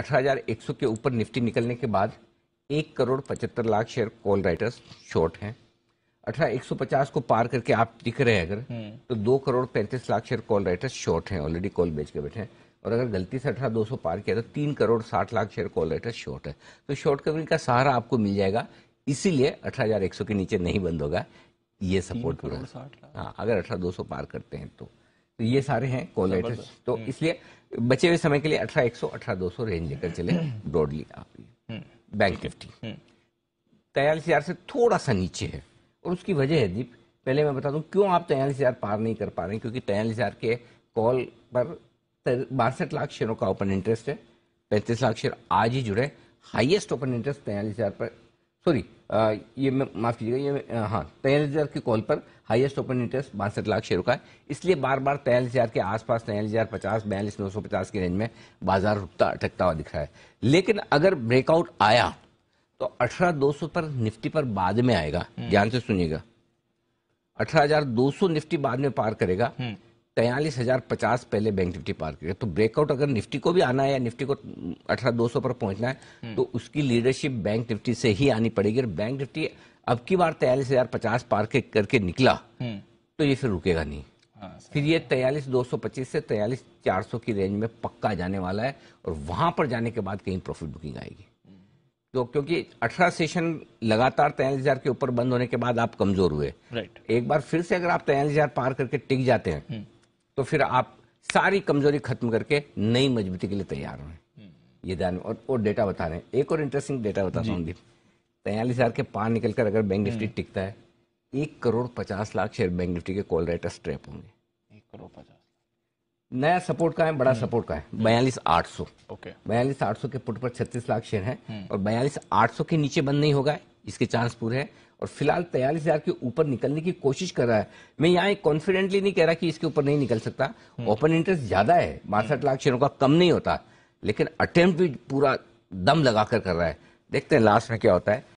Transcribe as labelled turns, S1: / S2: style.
S1: 18,100 के ऊपर निफ्टी निकलने के बाद एक करोड़ पचहत्तर lakh share call writers short हैं अठारह एक सौ पचास को पार करके आप दिख रहे हैं अगर हम्म। तो दो करोड़ पैंतीस lakh share call writers short हैं ऑलरेडी कॉल बेच के बैठे हैं और अगर गलती से अठारह दो सौ पार किया तो तीन करोड़ साठ lakh share call writers short है तो शॉर्ट कवरिंग का सहारा आपको मिल जाएगा इसीलिए अठारह हजार एक सौ के नीचे नहीं बंद होगा ये सपोर्ट करोड़ साठ हाँ अगर अठारह दो सौ पार करते हैं तो तो ये सारे हैं कोलेटर्स तो हम्म। इसलिए बचे हुए समय के लिए अठारह एक सौ अठारह दो सौ रेंज लेकर चले ब्रॉडली हम्म। आप बैंक निफ्टी तैयलीस हजार से थोड़ा सा नीचे है और उसकी वजह है दीप पहले मैं बता दूं क्यों आप तैयलीस हजार पार नहीं कर पा रहे क्योंकि तयालीस हजार के कॉल पर बासठ लाख शेयरों का ओपन इंटरेस्ट है पैंतीस लाख शेयर आज ही जुड़े हाईएस्ट ओपन इंटरेस्ट तयालीस हजार पर सॉरी uh, ये माफ़ कीजिएगा ये uh, हाँ तेईस हज़ार के कॉल पर हाईएस्ट ओपन इंटरेस्ट बासठ लाख शेयरों का है इसलिए बार बार तेईस हज़ार के आसपास तेईस हज़ार पचास बयालीस नौ सौ पचास की रेंज में बाजार रुकता अटकता हुआ दिख रहा है लेकिन अगर ब्रेकआउट आया तो अठारह दो सौ पर निफ्टी पर बाद में आएगा हम्म। ध्यान से सुनिएगा अठारह हजार दो सौ निफ्टी बाद में पार करेगा हम्म। तैयलीस हजार पचास पहले बैंक निफ्टी पार करेगा तो ब्रेकआउट अगर निफ्टी को भी आना है या निफ्टी को अठारह दो सौ पर पहुंचना है हम्म। तो उसकी लीडरशिप बैंक निफ्टी से ही आनी पड़ेगी और बैंक निफ्टी अब की बार तैयलीस हजार पचास पार के करके निकला हम्म। तो ये फिर रुकेगा नहीं हाँ, फिर ये तैयलीस दो सौ पच्चीस से तैयलीस चार सौ की रेंज में पक्का जाने वाला है और वहां पर जाने के बाद कहीं प्रॉफिट बुकिंग आएगी तो क्योंकि अठारह सेशन लगातार तैयलीस हजार के ऊपर बंद होने के बाद आप कमजोर हुए एक बार फिर से अगर आप तैयलीस हजार पार करके टिक जाते हैं हम्म। तो फिर आप सारी कमजोरी खत्म करके नई मजबूती के लिए तैयार हों ये ध्यान और डेटा बता रहे हैं एक और इंटरेस्टिंग डेटा बता रहा हूँ तैयलीस हज़ार के पार निकलकर अगर बैंक निफ्टी हम्म। टिकता है एक करोड़ पचास लाख शेयर बैंक निफ्टी के कॉल राइटर स्ट्रेप होंगे एक करोड़ पचास नया सपोर्ट का है बड़ा सपोर्ट हम्म। का है हम्म। बयालीस आठ सौ बयालीस आठ सौ के पुट पर छत्तीस लाख शेयर हैं और बयालीस आठ सौ के नीचे बंद नहीं होगा इसके चांस पूरे हैं और फिलहाल तैयारी हजार के ऊपर निकलने की कोशिश कर रहा है मैं यहाँ कॉन्फिडेंटली नहीं कह रहा कि इसके ऊपर नहीं निकल सकता ओपन हम्म। इंटरेस्ट ज्यादा है बासठ लाख शेयरों का कम नहीं होता लेकिन अटेम्प्ट भी पूरा दम लगा कर कर रहा है देखते हैं लास्ट में क्या होता है